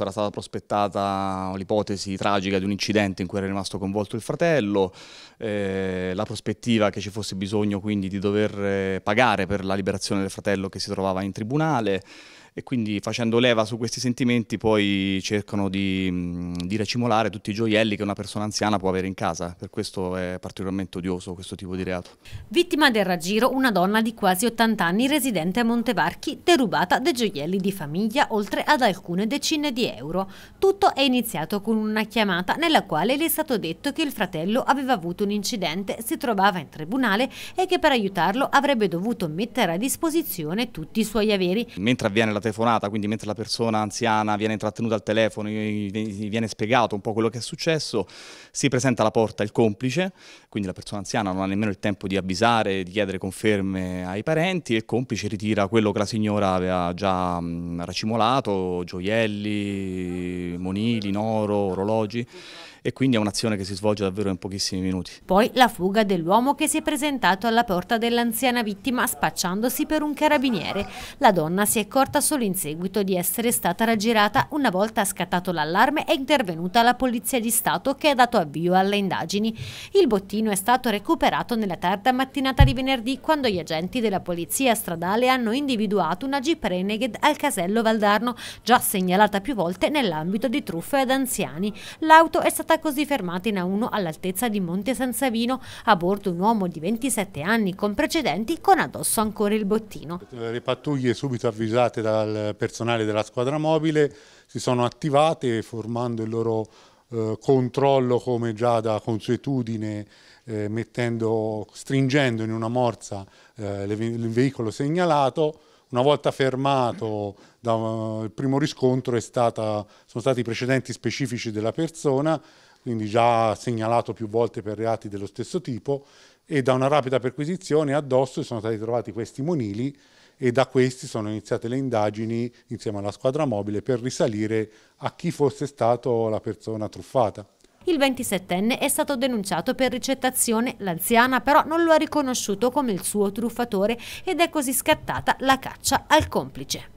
Era stata prospettata l'ipotesi tragica di un incidente in cui era rimasto coinvolto il fratello, eh, la prospettiva che ci fosse bisogno quindi di dover eh, pagare per la liberazione del fratello che si trovava in tribunale e quindi facendo leva su questi sentimenti poi cercano di, di racimolare tutti i gioielli che una persona anziana può avere in casa, per questo è particolarmente odioso questo tipo di reato. Vittima del raggiro una donna di quasi 80 anni residente a Montevarchi, derubata dei gioielli di famiglia oltre ad alcune decine di euro. Tutto è iniziato con una chiamata nella quale le è stato detto che il fratello aveva avuto un incidente, si trovava in tribunale e che per aiutarlo avrebbe dovuto mettere a disposizione tutti i suoi averi. Mentre avviene la telefonata, quindi mentre la persona anziana viene intrattenuta al telefono, gli viene spiegato un po' quello che è successo, si presenta alla porta il complice, quindi la persona anziana non ha nemmeno il tempo di avvisare, di chiedere conferme ai parenti e il complice ritira quello che la signora aveva già racimolato, gioielli, monili, noro, orologi e quindi è un'azione che si svolge davvero in pochissimi minuti. Poi la fuga dell'uomo che si è presentato alla porta dell'anziana vittima spacciandosi per un carabiniere. La donna si è accorta solo in seguito di essere stata raggirata una volta scattato l'allarme è intervenuta la polizia di Stato che ha dato avvio alle indagini. Il bottino è stato recuperato nella tarda mattinata di venerdì quando gli agenti della polizia stradale hanno individuato una Jeep Renegade al casello Valdarno, già segnalata più volte nell'ambito di truffe ad anziani. L'auto è stata porta così fermata in A1 all'altezza di Monte San Savino, a bordo un uomo di 27 anni con precedenti con addosso ancora il bottino. Le pattuglie subito avvisate dal personale della squadra mobile si sono attivate formando il loro eh, controllo come già da consuetudine eh, mettendo, stringendo in una morsa eh, il veicolo segnalato una volta fermato dal eh, primo riscontro stata, sono stati i precedenti specifici della persona, quindi già segnalato più volte per reati dello stesso tipo, e da una rapida perquisizione addosso sono stati trovati questi monili e da questi sono iniziate le indagini insieme alla squadra mobile per risalire a chi fosse stata la persona truffata il 27enne è stato denunciato per ricettazione. L'anziana però non lo ha riconosciuto come il suo truffatore ed è così scattata la caccia al complice.